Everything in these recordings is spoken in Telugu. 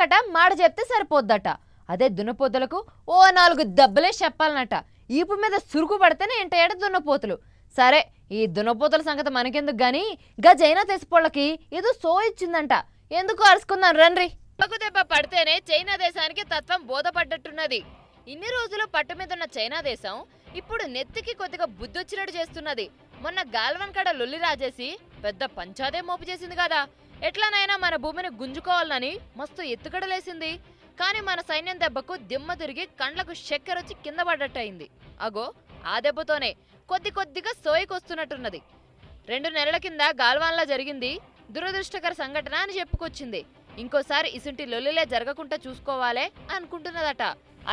కట మాట చెప్తే సరిపోద్దట అదే దున్నపోతులకు ఓ నాలుగు దెబ్బలే చెప్పాలనట ఈపు మీద సురుకు పడితేనే ఏంటయ్యాడు దున్నపోతులు సరే ఈ దున్నపోతుల సంగతి మనకెందుకు గాని గా జైనా తెసిపోళ్ళకి ఏదో సో ఇచ్చిందంట ఎందుకు అరుచుకుందాం రండ్రి దెబ్బ పడితేనే చైనా దేశానికి తత్వం బోధపడ్డట్టున్నది ఇన్ని రోజులు పట్టు మీద ఉన్న చైనా దేశం ఇప్పుడు నెత్తికి కొద్దిగా బుద్ధొచ్చినట్టు చేస్తున్నది మొన్న గాల్వన్ కడ లొల్లి రాజేసి పెద్ద పంచాదే మోపు చేసింది కదా ఎట్లనైనా మన భూమిని గుంజుకోవాలని మస్తు ఎత్తుగడలేసింది కానీ మన సైన్యం దెబ్బకు దిమ్మ తిరిగి కండ్లకు చక్కెరొచ్చి కింద పడ్డట్టయింది అగో ఆ దెబ్బతోనే కొద్ది కొద్దిగా సోయికొస్తున్నట్టున్నది రెండు నెలల కింద గాల్వాన్లా జరిగింది దురదృష్టకర సంఘటన అని చెప్పుకొచ్చింది ఇంకోసారి ఇసుంటి లొల్లిలే జరగకుండా చూసుకోవాలే అనుకుంటున్నదట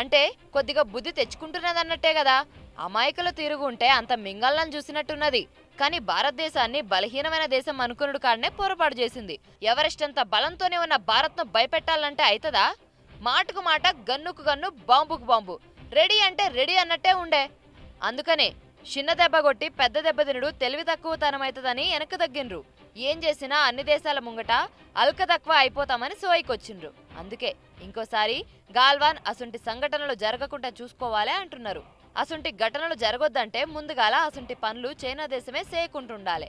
అంటే కొద్దిగా బుద్ధి తెచ్చుకుంటున్నదన్నట్టే కదా అమాయకులు తిరుగుంటే అంత మింగళ్ళని చూసినట్టున్నది కానీ భారతదేశాన్ని బలహీనమైన దేశం అనుకున్నడు కాడనే పొరపాటు చేసింది ఎవరెస్ట్ అంత బలంతోనే ఉన్న భారత్ను భయపెట్టాలంటే అవుతుందా మాటకు మాట గన్నుకు గన్ను బాంబుకు బాంబు రెడీ అంటే రెడీ అన్నట్టే ఉండే అందుకనే చిన్న దెబ్బ కొట్టి పెద్ద దెబ్బ తినుడు తెలివి తక్కువతనమైతుందని వెనక తగ్గినరు ఏం చేసినా అన్ని దేశాల ముంగట అల్క తక్కువ అయిపోతామని సోయికొచ్చిండ్రు అందుకే ఇంకోసారి గాల్వాన్ అసంటి సంఘటనలు జరగకుండా చూసుకోవాలి అంటున్నారు అసుంటి ఘటనలు జరగొద్దంటే ముందుగాల అసుంటి పనులు చైనా దేశమే చేయకుంటుండాలి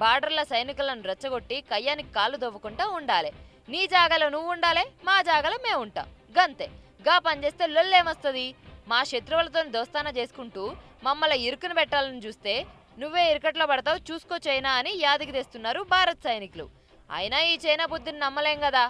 బార్డర్ల సైనికులను రెచ్చగొట్టి కయ్యానికి కాళ్ళు దవ్వుకుంటా ఉండాలి నీ జాగాలో నువ్వు ఉండాలి మా జాగాలో మేము ఉంటాం గంతే గా పనిచేస్తే లొల్లేమొస్తుంది మా శత్రువులతో దోస్తాన చేసుకుంటూ మమ్మల్ని ఇరుకును పెట్టాలని చూస్తే నువ్వే ఇరుకట్లో పడతావు చూసుకో చైనా అని యాదికి తెస్తున్నారు భారత్ సైనికులు అయినా ఈ చైనా బుద్ధిని నమ్మలేం కదా